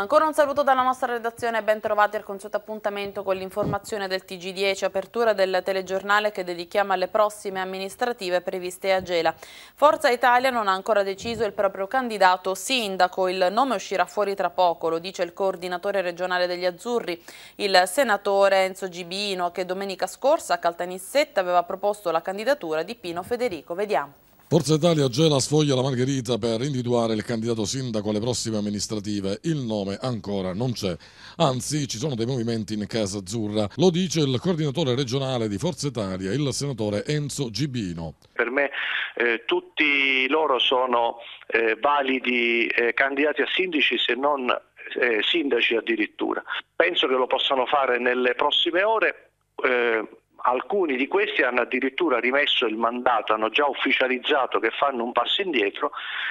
Ancora un saluto dalla nostra redazione e ben trovati al consueto appuntamento con l'informazione del TG10, apertura del telegiornale che dedichiamo alle prossime amministrative previste a Gela. Forza Italia non ha ancora deciso il proprio candidato sindaco, il nome uscirà fuori tra poco, lo dice il coordinatore regionale degli Azzurri, il senatore Enzo Gibino che domenica scorsa a Caltanissetta aveva proposto la candidatura di Pino Federico. Vediamo. Forza Italia gela sfoglia la Margherita per individuare il candidato sindaco alle prossime amministrative. Il nome ancora non c'è. Anzi, ci sono dei movimenti in Casa Azzurra. Lo dice il coordinatore regionale di Forza Italia, il senatore Enzo Gibino. Per me eh, tutti loro sono eh, validi eh, candidati a sindaci se non eh, sindaci addirittura. Penso che lo possano fare nelle prossime ore. Eh, alcuni di questi hanno addirittura rimesso il mandato, hanno già ufficializzato che fanno un passo indietro,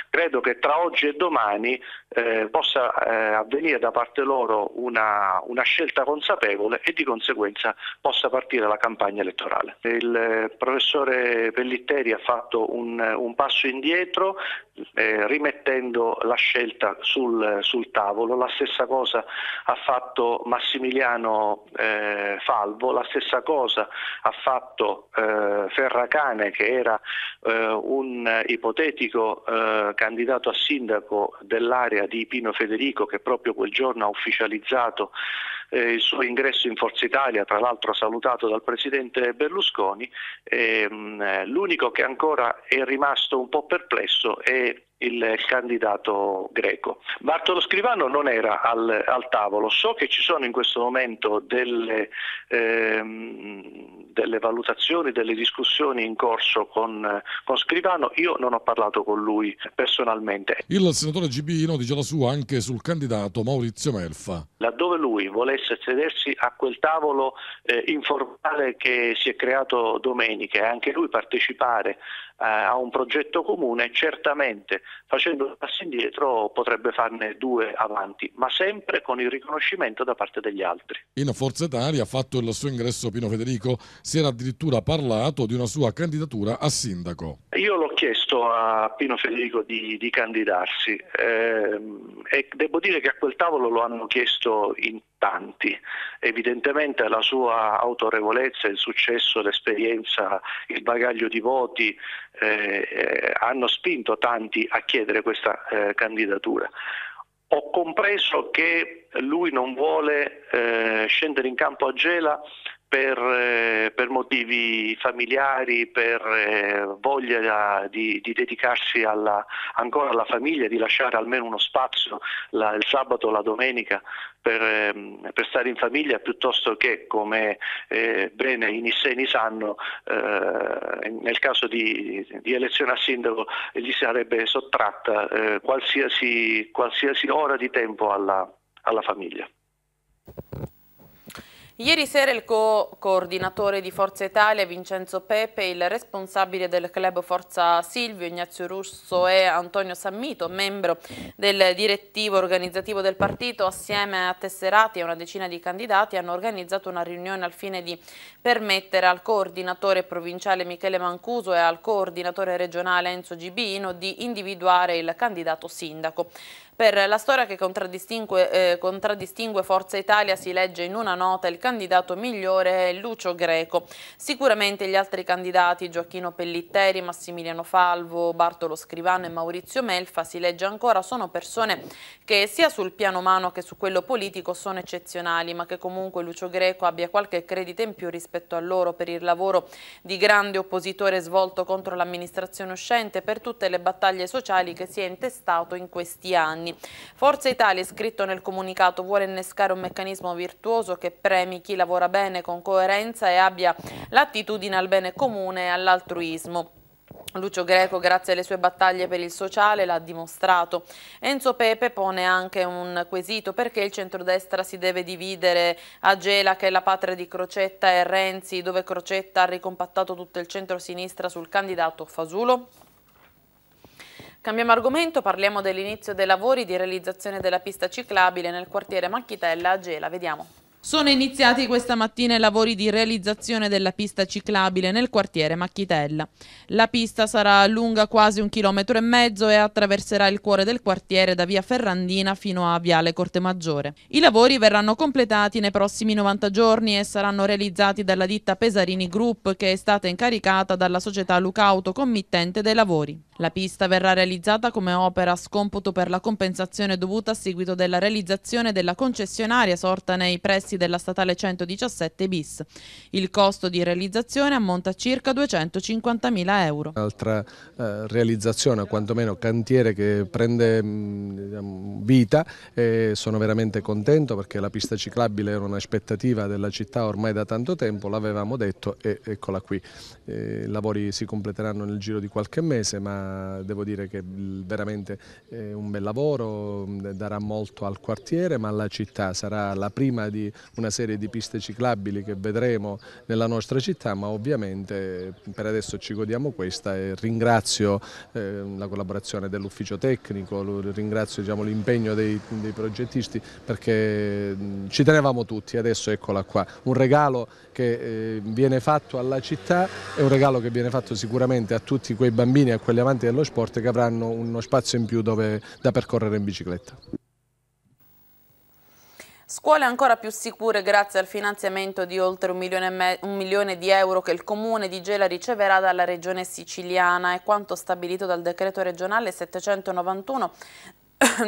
credo che tra oggi e domani eh, possa eh, avvenire da parte loro una, una, scelta consapevole e di conseguenza possa partire la campagna elettorale. Il eh, professore Pellitteri ha fatto un, un passo indietro eh, rimettendo la scelta sul, sul, tavolo, la stessa cosa ha fatto Massimiliano eh, Falvo, la stessa cosa ha fatto eh, Ferracane che era eh, un ipotetico eh, candidato a sindaco dell'area di Pino Federico che proprio quel giorno ha ufficializzato eh, il suo ingresso in Forza Italia, tra l'altro salutato dal presidente Berlusconi, mm, eh, l'unico che ancora è rimasto un po' perplesso è il candidato greco. Bartolo Scrivano non era al, al, tavolo, so che ci sono in questo momento delle, ehm, delle valutazioni, delle discussioni in corso con, con, Scrivano, io non ho parlato con lui personalmente. Il senatore Gibino dice la sua anche sul candidato Maurizio Melfa. Laddove lui volesse sedersi a quel tavolo eh, informale che si è creato domenica e anche lui partecipare eh, a un progetto comune, certamente facendo un passo indietro potrebbe farne due avanti, ma sempre con il riconoscimento da parte degli altri. In Forza Italia ha fatto il suo ingresso Pino Federico, si era addirittura parlato di una sua candidatura a sindaco. Io l'ho chiesto a Pino Federico di, di candidarsi eh, e devo dire che a quel tavolo lo hanno chiesto in tanti. Evidentemente la sua autorevolezza, il successo, l'esperienza, il bagaglio di voti eh, eh, hanno spinto tanti a chiedere questa eh, candidatura. Ho compreso che lui non vuole eh, scendere in campo a Gela per, eh, per, motivi familiari, per eh, voglia eh, di, di dedicarsi alla, ancora alla famiglia, di lasciare almeno uno spazio la, il sabato o la domenica per, ehm, per, stare in famiglia piuttosto che, come bene i nisseni sanno, nel caso di, di, elezione a sindaco gli sarebbe sottratta qualsiasi, qualsiasi, ora di tempo alla, alla famiglia. Ieri sera il co-coordinatore di Forza Italia Vincenzo Pepe, il responsabile del club Forza Silvio, Ignazio Russo e Antonio Sammito, membro del direttivo organizzativo del partito, assieme a tesserati e una decina di candidati, hanno organizzato una riunione al fine di permettere al coordinatore provinciale Michele Mancuso e al coordinatore regionale Enzo Gibino di individuare il candidato sindaco. Per la storia che contraddistingue, eh, contraddistingue Forza Italia si legge in una nota il candidato migliore è Lucio Greco. Sicuramente gli altri candidati Gioacchino Pellitteri, Massimiliano Falvo, Bartolo Scrivano e Maurizio Melfa si legge ancora sono persone che sia sul piano umano che su quello politico sono eccezionali ma che comunque Lucio Greco abbia qualche credito in più rispetto a loro per il lavoro di grande oppositore svolto contro l'amministrazione uscente per tutte le battaglie sociali che si è intestato in questi anni anni. Forza Italia, scritto nel comunicato, vuole innescare un meccanismo virtuoso che premi chi lavora bene con coerenza e abbia l'attitudine al bene comune e all'altruismo. Lucio Greco, grazie alle sue battaglie per il sociale, l'ha dimostrato. Enzo Pepe pone anche un quesito perché il centrodestra si deve dividere a Gela, che è la patria di Crocetta, e Renzi, dove Crocetta ha ricompattato tutto il centro-sinistra sul candidato Fasulo? Cambiamo argomento, parliamo dell'inizio dei lavori di realizzazione della pista ciclabile nel quartiere Macchitella a Gela. Vediamo. Sono iniziati questa mattina i lavori di realizzazione della pista ciclabile nel quartiere Macchitella. La pista sarà lunga quasi un chilometro e mezzo e attraverserà il cuore del quartiere da via Ferrandina fino a viale Cortemaggiore. I lavori verranno completati nei prossimi 90 giorni e saranno realizzati dalla ditta Pesarini Group che è stata incaricata dalla società Lucauto committente dei lavori. La pista verrà realizzata come opera a scomputo per la compensazione dovuta a seguito della realizzazione della concessionaria sorta nei pressi della statale 117 bis. Il costo di realizzazione ammonta a circa 250.000 euro. Un'altra eh, realizzazione, quantomeno cantiere che prende mh, mm, diciamo, vita e sono veramente contento perché la pista ciclabile era un'aspettativa della città ormai da tanto tempo, l'avevamo detto e eccola qui. Eh, I lavori si completeranno nel giro di qualche mese ma eh, devo dire che veramente è eh, un bel lavoro, mm, darà molto al quartiere ma alla città, sarà la prima di una serie di piste ciclabili che vedremo nella nostra città, ma ovviamente mm, per adesso ci godiamo questa e ringrazio eh, la collaborazione dell'ufficio tecnico, ringrazio diciamo, l'impegno dei, dei progettisti perché mm, ci tenevamo tutti, adesso eccola qua, un regalo che viene fatto alla città, e un regalo che viene fatto sicuramente a tutti quei bambini e a quelli avanti amanti dello sport che avranno uno spazio in più dove, da percorrere in bicicletta. Scuole ancora più sicure grazie al finanziamento di oltre un milione, un milione, di euro che il comune di Gela riceverà dalla regione siciliana e quanto stabilito dal decreto regionale 791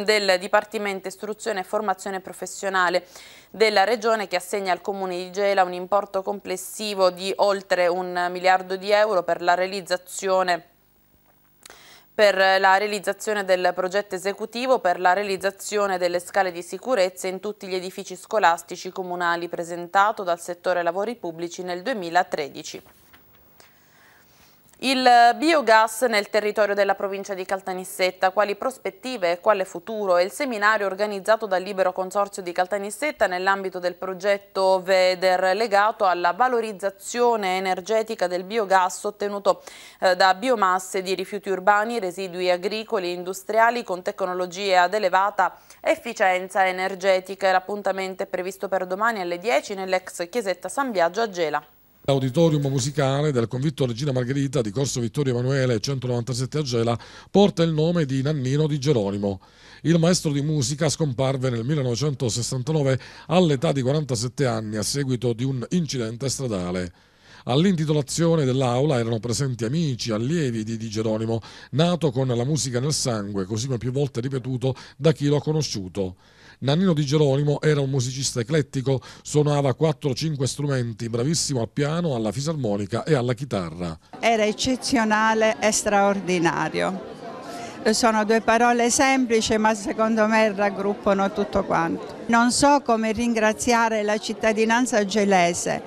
del Dipartimento Istruzione e Formazione Professionale della Regione che assegna al Comune di Gela un importo complessivo di oltre un miliardo di euro per la realizzazione di per la realizzazione del progetto esecutivo per la realizzazione delle scale di sicurezza in tutti gli edifici scolastici comunali presentato dal settore lavori pubblici nel 2013. Il biogas nel territorio della provincia di Caltanissetta, quali prospettive e quale futuro? È il seminario organizzato dal Libero Consorzio di Caltanissetta nell'ambito del progetto VEDER legato alla valorizzazione energetica del biogas ottenuto eh, da biomasse di rifiuti urbani, residui agricoli e industriali con tecnologie ad elevata efficienza energetica. L'appuntamento è previsto per domani alle 10 nell'ex chiesetta San Biagio a Gela. L'auditorium musicale del convitto Regina Margherita di Corso Vittorio Emanuele 197 a Gela porta il nome di Nannino di Geronimo. Il maestro di musica scomparve nel 1969 all'età di 47 anni a seguito di un incidente stradale. All'intitolazione dell'aula erano presenti amici, allievi di Di Geronimo, nato con la musica nel sangue, così come più volte ripetuto da chi lo ha conosciuto. Nannino Di Geronimo era un musicista eclettico, suonava 4-5 strumenti, bravissimo al piano, alla fisarmonica e alla chitarra. Era eccezionale e straordinario. Sono due parole semplici ma secondo me raggruppano tutto quanto. Non so come ringraziare la cittadinanza gelese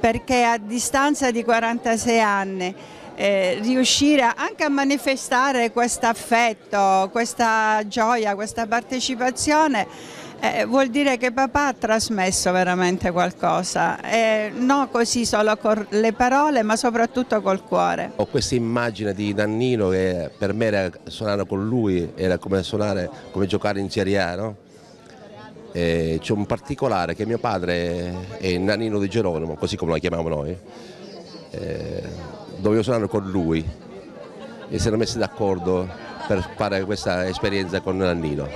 perché a distanza di 46 anni eh, riuscire anche a manifestare questo affetto, questa gioia, questa partecipazione eh, vuol dire che papà ha trasmesso veramente qualcosa, eh, non così solo con le parole ma soprattutto col cuore. Ho questa immagine di Nannino che per me era suonare con lui, era come suonare, come giocare in Serie A, no? c'è un particolare che mio padre è Nannino di Geronimo, così come lo chiamiamo noi, eh, dovevo suonare con lui e si erano messi d'accordo per fare questa esperienza con Nannino.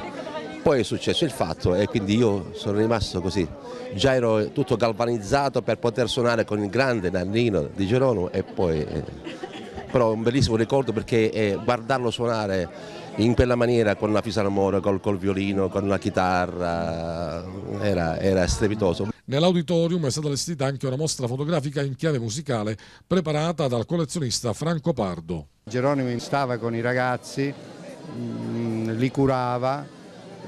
Poi è successo il fatto e quindi io sono rimasto così, già ero tutto galvanizzato per poter suonare con il grande Nannino di Gerono e poi... Eh, però è un bellissimo ricordo perché eh, guardarlo suonare in quella maniera con la fisarmonica, col, col, violino, con la chitarra, era, era strepitoso. Nell'auditorium è stata allestita anche una mostra fotografica in chiave musicale preparata dal collezionista Franco Pardo. Geronimo stava con i ragazzi, mm, li curava,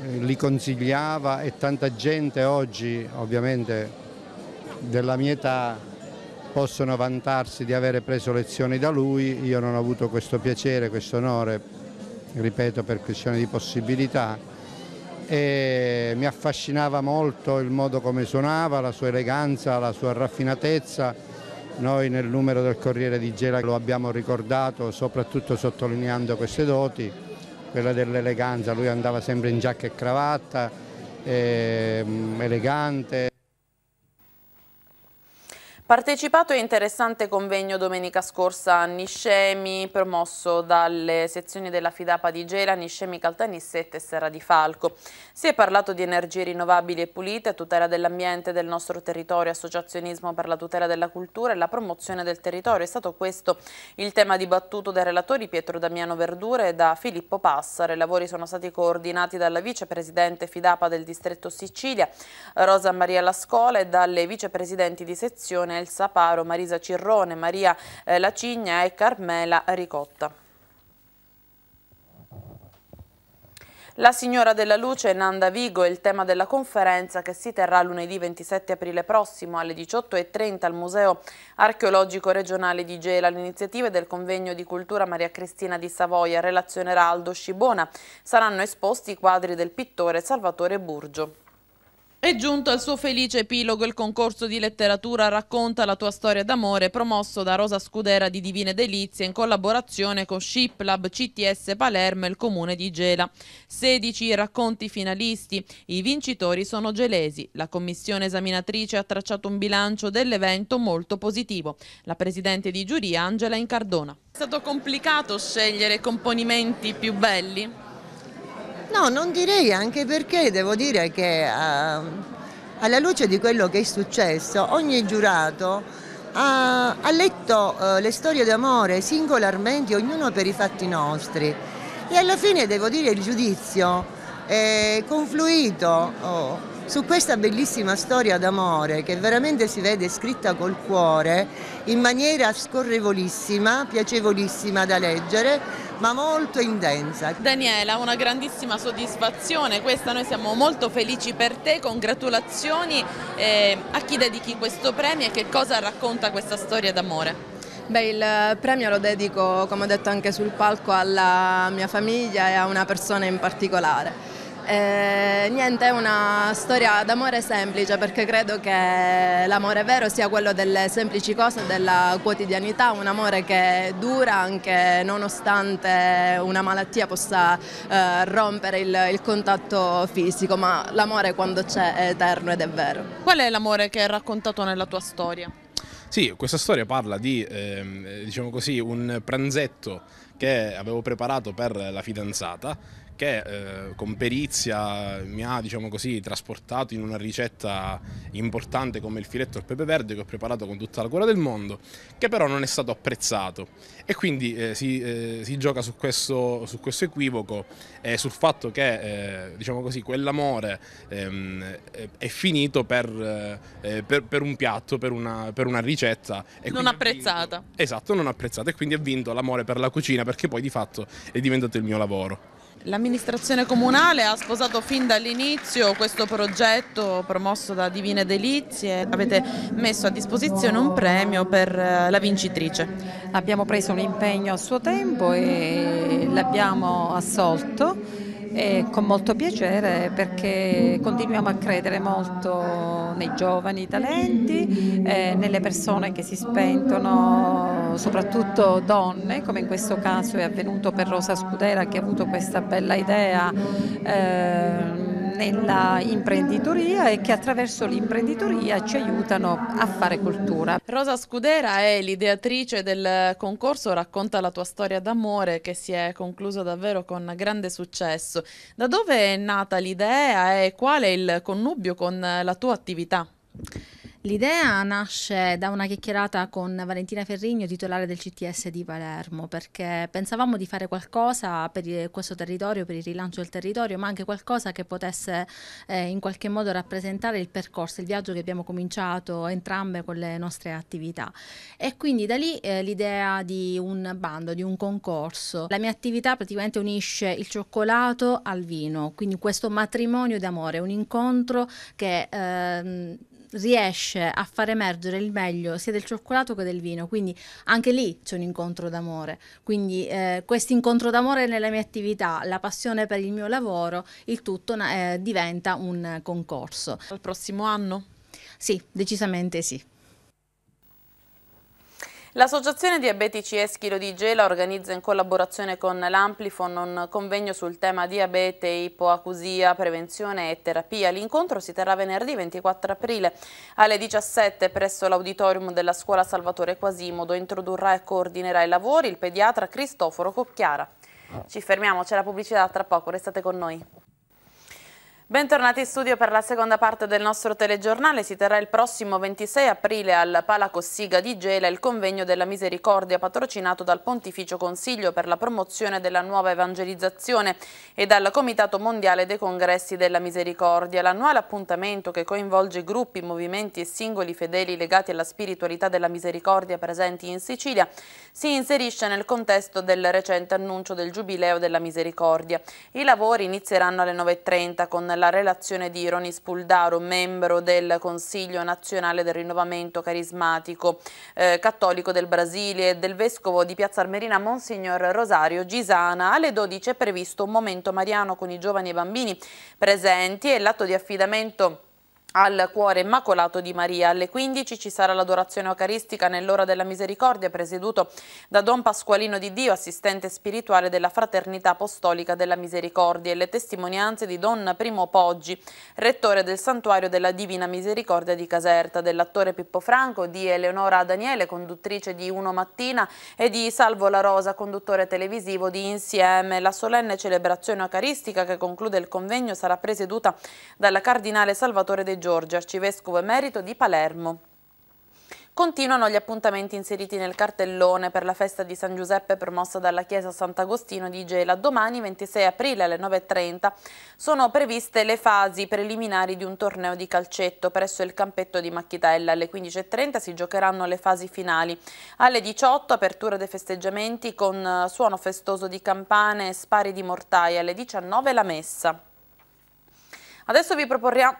eh, li consigliava e tanta gente oggi ovviamente della mia età possono vantarsi di avere preso lezioni da lui, io non ho avuto questo piacere, questo onore, ripeto per questione di possibilità, e mi affascinava molto il modo come suonava, la sua eleganza, la sua raffinatezza. Noi nel numero del Corriere di Gela lo abbiamo ricordato soprattutto sottolineando queste doti, quella dell'eleganza, lui andava sempre in giacca e cravatta, ehm, elegante. Partecipato e interessante convegno domenica scorsa a Niscemi, promosso dalle sezioni della Fidapa di Gela, Niscemi Caltanissette e Serra di Falco. Si è parlato di energie rinnovabili e pulite, tutela dell'ambiente, del nostro territorio, associazionismo per la tutela della cultura e la promozione del territorio. È stato questo il tema dibattuto dai relatori Pietro Damiano Verdure e da Filippo Passare. I lavori sono stati coordinati dalla vicepresidente Fidapa del distretto Sicilia, Rosa Maria Lascola e dalle vicepresidenti di sezione Simone El Saparo, Marisa Cirrone, Maria eh, Lacigna e Carmela Ricotta. La signora della luce Nanda Vigo è il tema della conferenza che si terrà lunedì 27 aprile prossimo alle 18.30 al Museo Archeologico Regionale di Gela. L'iniziativa del convegno di cultura Maria Cristina di Savoia relazionerà Aldo Scibona. Saranno esposti i quadri del pittore Salvatore Burgio. È giunto al suo felice epilogo il concorso di letteratura Racconta la tua storia d'amore promosso da Rosa Scudera di Divine Delizie in collaborazione con Shiplab, CTS Palermo e il comune di Gela. 16 racconti finalisti, i vincitori sono gelesi. La commissione esaminatrice ha tracciato un bilancio dell'evento molto positivo. La presidente di giuria Angela Incardona. È stato complicato scegliere componimenti più belli? No, non direi anche perché devo dire che eh, alla luce di quello che è successo ogni giurato ha, ha letto eh, le storie d'amore singolarmente, ognuno per i fatti nostri e alla fine devo dire il giudizio è confluito oh, su questa bellissima storia d'amore che veramente si vede scritta col cuore in maniera scorrevolissima, piacevolissima da leggere ma molto intensa. Daniela, una grandissima soddisfazione, questa noi siamo molto felici per te, congratulazioni eh, a chi dedichi questo premio e che cosa racconta questa storia d'amore? Beh, il premio lo dedico, come ho detto anche sul palco, alla mia famiglia e a una persona in particolare. Eh, niente, è una storia d'amore semplice perché credo che l'amore vero sia quello delle semplici cose, della quotidianità, un amore che dura anche nonostante una malattia possa eh, rompere il, il, contatto fisico, ma l'amore quando c'è è eterno ed è vero. Qual è l'amore che è raccontato nella tua storia? Sì, questa storia parla di, ehm, diciamo così, un pranzetto che avevo preparato per la fidanzata che eh, con perizia mi ha diciamo così, trasportato in una ricetta importante come il filetto al pepe verde che ho preparato con tutta la cura del mondo, che però non è stato apprezzato e quindi eh, si, eh, si, gioca su questo, su questo equivoco e sul fatto che eh, diciamo così, quell'amore ehm, è finito per, eh, per, per, un piatto, per una, per una ricetta. non apprezzata. Vinto, esatto, non apprezzata e quindi ha vinto l'amore per la cucina perché poi di fatto è diventato il mio lavoro. L'amministrazione comunale ha sposato fin dall'inizio questo progetto promosso da Divine Delizie. Avete messo a disposizione un premio per eh, la vincitrice. Abbiamo preso un impegno a suo tempo e l'abbiamo assolto e con molto piacere perché continuiamo a credere molto nei giovani talenti, eh, nelle persone che si spentono, soprattutto donne, come in questo caso è avvenuto per Rosa Scudera che ha avuto questa bella idea. Eh, nella imprenditoria e che attraverso l'imprenditoria ci aiutano a fare cultura. Rosa Scudera è l'ideatrice del concorso Racconta la tua storia d'amore che si è concluso davvero con grande successo. Da dove è nata l'idea e qual è il connubio con la tua attività? L'idea nasce da una chiacchierata con Valentina Ferrigno, titolare del CTS di Palermo, perché pensavamo di fare qualcosa per questo territorio, per il rilancio del territorio, ma anche qualcosa che potesse eh, in qualche modo rappresentare il percorso, il viaggio che abbiamo cominciato entrambe con le nostre attività. E quindi da lì eh, l'idea di un bando, di un concorso. La mia attività praticamente unisce il cioccolato al vino, quindi questo matrimonio d'amore, un incontro che... Eh, riesce a far emergere il meglio sia del cioccolato che del vino, quindi anche lì c'è un incontro d'amore. Quindi eh, questo incontro d'amore nella mia attività, la passione per il mio lavoro, il tutto eh, diventa un concorso. Al prossimo anno? Sì, decisamente sì. L'Associazione Diabetici Eschilo di Gela organizza in collaborazione con l'Amplifon un convegno sul tema diabete, ipoacusia, prevenzione e terapia. L'incontro si terrà venerdì 24 aprile alle 17 presso l'auditorium della scuola Salvatore Quasimodo. Introdurrà e coordinerà i lavori il pediatra Cristoforo Cocchiara. Ci fermiamo, c'è la pubblicità tra poco, restate con noi. Bentornati in studio per la seconda parte del nostro telegiornale. Si terrà il prossimo 26 aprile al Pala Cossiga di Gela il convegno della misericordia patrocinato dal Pontificio Consiglio per la promozione della nuova evangelizzazione e dal Comitato Mondiale dei Congressi della Misericordia. L'annuale appuntamento che coinvolge gruppi, movimenti e singoli fedeli legati alla spiritualità della misericordia presenti in Sicilia si inserisce nel contesto del recente annuncio del Giubileo della Misericordia. I lavori inizieranno alle 9.30 con la relazione di Roni Spuldaro, membro del Consiglio nazionale del rinnovamento carismatico eh, cattolico del Brasile e del Vescovo di Piazza Armerina Monsignor Rosario Gisana. Alle 12 è previsto un momento mariano con i giovani e i bambini presenti e l'atto di affidamento al cuore immacolato di Maria. Alle 15 ci sarà l'adorazione eucaristica nell'ora della misericordia presieduto da Don Pasqualino di Dio, assistente spirituale della Fraternità Apostolica della Misericordia e le testimonianze di Don Primo Poggi, rettore del Santuario della Divina Misericordia di Caserta, dell'attore Pippo Franco, di Eleonora Daniele, conduttrice di Uno Mattina e di Salvo La Rosa, conduttore televisivo di Insieme. La solenne celebrazione eucaristica che conclude il convegno sarà presieduta dalla Cardinale Salvatore De Giorgio Giorgio, arcivescovo emerito di Palermo. Continuano gli appuntamenti inseriti nel cartellone per la festa di San Giuseppe promossa dalla Chiesa Sant'Agostino di Gela. Domani 26 aprile alle 9.30 sono previste le fasi preliminari di un torneo di calcetto presso il campetto di Macchitella. Alle 15.30 si giocheranno le fasi finali. Alle 18 apertura dei festeggiamenti con eh, suono festoso di campane e spari di mortaia. Alle 19 la messa. Adesso vi,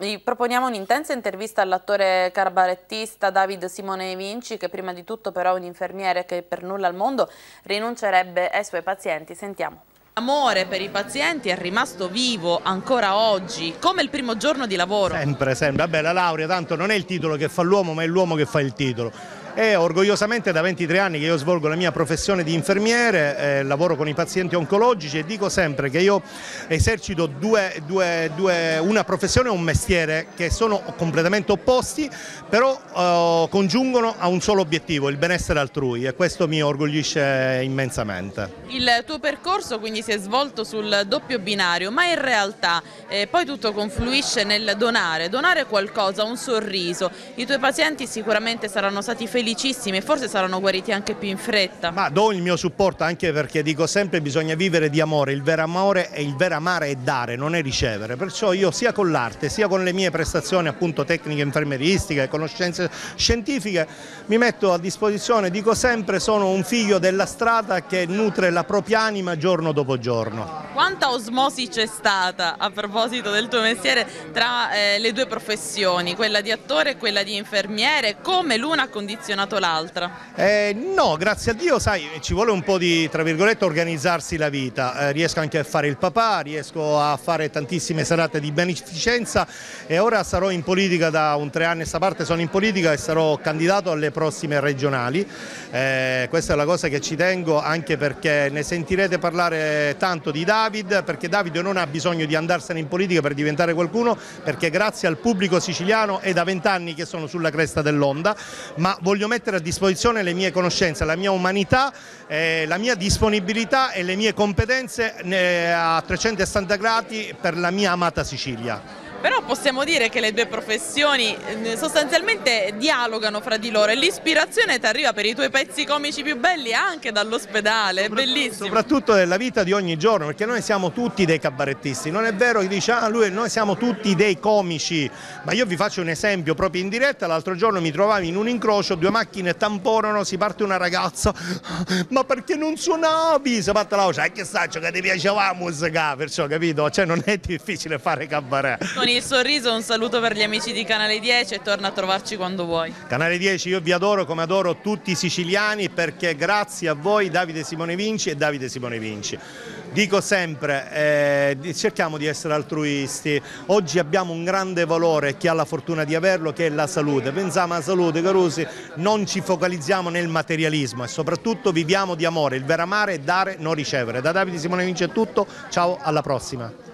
vi proponiamo un'intensa intervista all'attore carbarettista David Simone Vinci, che prima di tutto però è un infermiere che per nulla al mondo rinuncerebbe ai suoi pazienti. Sentiamo. L'amore per i pazienti è rimasto vivo ancora oggi, come il primo giorno di lavoro. Sempre, sempre. Vabbè, la laurea tanto non è il titolo che fa l'uomo, ma è l'uomo che fa il titolo e orgogliosamente da 23 anni che io svolgo la mia professione di infermiere, eh, lavoro con i pazienti oncologici e dico sempre che io esercito due, due, due, una professione e un mestiere che sono completamente opposti, però eh, congiungono a un solo obiettivo, il benessere altrui e questo mi orgoglisce immensamente. Il tuo percorso quindi si è svolto sul doppio binario, ma in realtà eh, poi tutto confluisce nel donare, donare qualcosa, un sorriso, i tuoi pazienti sicuramente saranno stati felici felicissimi e forse saranno guariti anche più in fretta. Ma do il mio supporto anche perché dico sempre bisogna vivere di amore, il vero amore e il vero amare è dare, non è ricevere, perciò io sia con l'arte sia con le mie prestazioni appunto tecniche infermeristiche, conoscenze scientifiche mi metto a disposizione, dico sempre sono un figlio della strada che nutre la propria anima giorno dopo giorno. Quanta osmosi c'è stata a proposito del tuo mestiere tra eh, le due professioni, quella di attore e quella di infermiere, come l'una condiziona funzionato l'altra? Eh, no, grazie a Dio, sai, ci vuole un po' di, tra virgolette, organizzarsi la vita. Eh, riesco anche a fare il papà, riesco a fare tantissime serate di beneficenza e ora sarò in politica da un tre anni a sta parte, sono in politica e sarò candidato alle prossime regionali. Eh, questa è la cosa che ci tengo anche perché ne sentirete parlare tanto di David, perché David non ha bisogno di andarsene in politica per diventare qualcuno, perché grazie al pubblico siciliano è da vent'anni che sono sulla cresta dell'onda, ma voglio voglio mettere a disposizione le mie conoscenze, la mia umanità, eh, la mia disponibilità e le mie competenze eh, a 360 gradi per la mia amata Sicilia. Però possiamo dire che le due professioni eh, sostanzialmente dialogano fra di loro e l'ispirazione ti arriva per i tuoi pezzi comici più belli anche dall'ospedale, è bellissimo. Soprattutto nella vita di ogni giorno, perché noi siamo tutti dei cabarettisti, non è vero che dice ah, lui, noi siamo tutti dei comici, ma io vi faccio un esempio proprio in diretta, l'altro giorno mi trovavo in un incrocio, due macchine tamponano, si parte una ragazza, ma perché non suonavi? Si parte la voce, ah, che saccio che ti piaceva la musica, perciò capito, cioè non è difficile fare cabaret. No, con il sorriso un saluto per gli amici di Canale 10 e torna a trovarci quando vuoi. Canale 10, io vi adoro come adoro tutti i siciliani perché grazie a voi Davide Simone Vinci e Davide Simone Vinci. Dico sempre, eh, cerchiamo di essere altruisti, oggi abbiamo un grande valore, chi ha la fortuna di averlo, che è la salute. Pensiamo alla salute, Carusi, non ci focalizziamo nel materialismo e soprattutto viviamo di amore, il vero amare è dare, non ricevere. Da Davide Simone Vinci è tutto, ciao, alla prossima.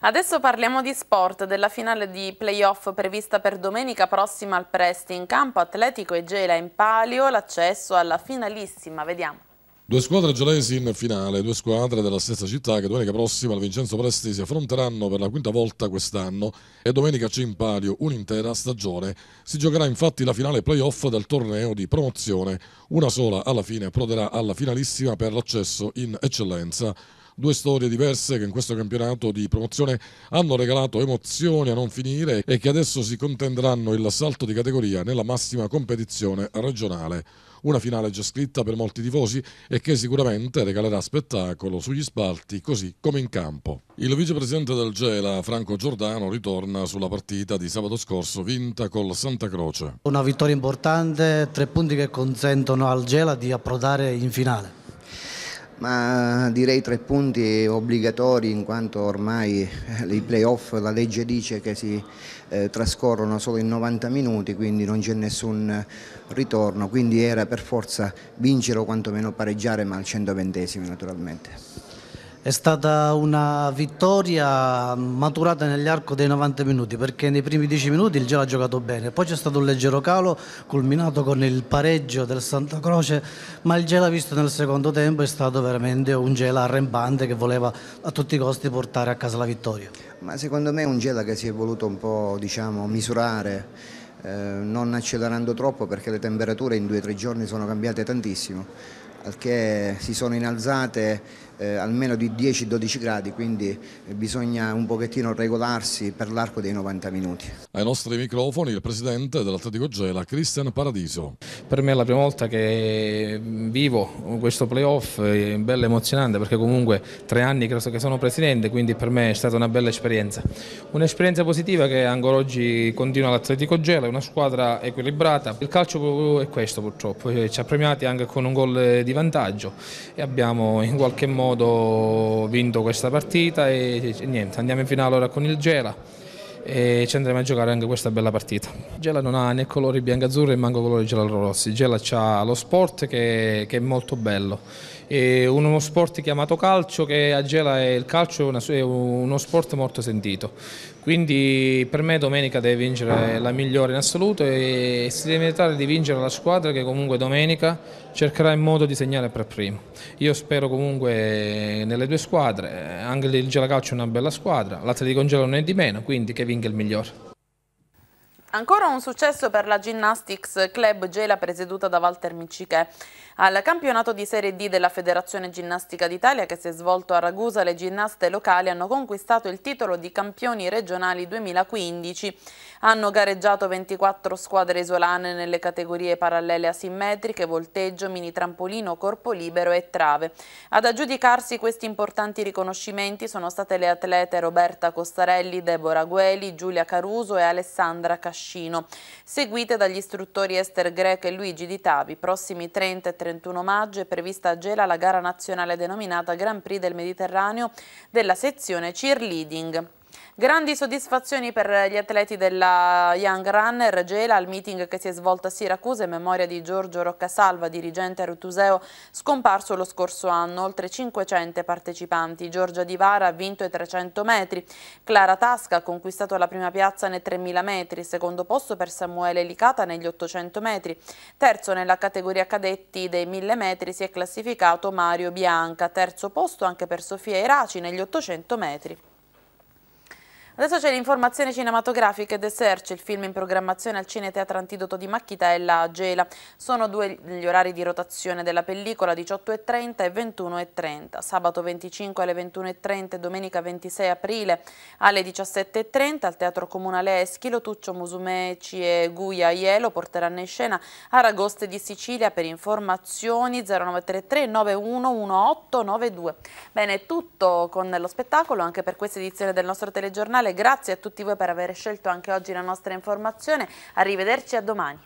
Adesso parliamo di sport, della finale di playoff prevista per domenica prossima al Presti. In campo Atletico e Gela in palio, l'accesso alla finalissima, vediamo. Due squadre gelesi in finale, due squadre della stessa città che domenica prossima al Vincenzo Presti si affronteranno per la quinta volta quest'anno e domenica c'è in palio un'intera stagione. Si giocherà infatti la finale playoff del torneo di promozione, una sola alla fine approderà alla finalissima per l'accesso in eccellenza due storie diverse che in questo campionato di promozione hanno regalato emozioni a non finire e che adesso si contenderanno il salto di categoria nella massima competizione regionale. Una finale già scritta per molti tifosi e che sicuramente regalerà spettacolo sugli spalti così come in campo. Il vicepresidente del Gela, Franco Giordano, ritorna sulla partita di sabato scorso vinta col Santa Croce. Una vittoria importante, tre punti che consentono al Gela di approdare in finale. Ma direi tre punti obbligatori in quanto ormai eh, i playoff la legge dice che si eh, trascorrono solo in 90 minuti quindi non c'è nessun ritorno quindi era per forza vincere o quantomeno pareggiare ma al 120 naturalmente. È stata una vittoria maturata nell'arco dei 90 minuti perché nei primi 10 minuti il Gela ha giocato bene, poi c'è stato un leggero calo culminato con il pareggio del Santa Croce, ma il Gela visto nel secondo tempo è stato veramente un Gela arrembante che voleva a tutti i costi portare a casa la vittoria. Ma secondo me è un Gela che si è voluto un po' diciamo, misurare, eh, non accelerando troppo perché le temperature in due o tre giorni sono cambiate tantissimo, al che si sono innalzate eh, almeno di 10-12 gradi, quindi eh, bisogna un pochettino regolarsi per l'arco dei 90 minuti. Ai nostri microfoni il presidente dell'Atletico Gela, Cristian Paradiso. Per me è la prima volta che vivo questo playoff, è eh, bello emozionante perché comunque tre anni che sono presidente, quindi per me è stata una bella esperienza. Un'esperienza positiva che ancora oggi continua l'Atletico Gela, è una squadra equilibrata. Il calcio è questo purtroppo, eh, ci ha premiati anche con un gol di vantaggio e abbiamo in qualche modo modo vinto questa partita e, e niente, andiamo in finale ora con il Gela e ci andremo a giocare anche questa bella partita. Gela non ha né colori bianco-azzurri né manco colori giallo-rossi, Gela ha lo sport che, che è molto bello è uno sport chiamato calcio che a Gela è il calcio è uno sport molto sentito. Quindi per me domenica deve vincere la migliore in assoluto e si deve meritare di vincere la squadra che comunque domenica cercherà in modo di segnare per primo. Io spero comunque nelle due squadre, eh, anche il Gela Calcio è una bella squadra, l'altra di Congelo non è di meno, quindi che vinca il migliore. Ancora un successo per la Gymnastics Club Gela presieduta da Walter Micicè. Al campionato di Serie D della Federazione Ginnastica d'Italia che si è svolto a Ragusa, le ginnaste locali hanno conquistato il titolo di campioni regionali 2015. Hanno gareggiato 24 squadre isolane nelle categorie parallele asimmetriche, volteggio, mini trampolino, corpo libero e trave. Ad aggiudicarsi questi importanti riconoscimenti sono state le atlete Roberta Costarelli, Deborah Gueli, Giulia Caruso e Alessandra Cascini. Cascino, seguite dagli istruttori Esther Greco e Luigi Di Tavi. Prossimi 30 e 31 maggio è prevista a Gela la gara nazionale denominata Grand Prix del Mediterraneo della sezione cheerleading. Grandi soddisfazioni per gli atleti della Young Runner Gela al meeting che si è svolto a Siracusa in memoria di Giorgio Roccasalva, dirigente Rutuseo, scomparso lo scorso anno. Oltre 500 partecipanti. Giorgia Di Vara ha vinto i 300 metri. Clara Tasca ha conquistato la prima piazza nei 3000 metri. Secondo posto per Samuele Licata negli 800 metri. Terzo nella categoria cadetti dei 1000 metri si è classificato Mario Bianca. Terzo posto anche per Sofia Iraci negli 800 metri. Adesso c'è l'informazione cinematografica e The il film in programmazione al Cine Teatro Antidoto di Macchita e la Gela. Sono due gli orari di rotazione della pellicola, 18.30 e 21.30. Sabato 25 alle 21.30 e domenica 26 aprile alle 17.30 al Teatro Comunale Eschilo, Tuccio Musumeci e Guia Ielo porteranno in scena Aragoste di Sicilia per informazioni 0933 911892. Bene, è tutto con lo spettacolo anche per questa edizione del nostro telegiornale. Nazionale. Grazie a tutti voi per aver scelto anche oggi la nostra informazione. Arrivederci a domani.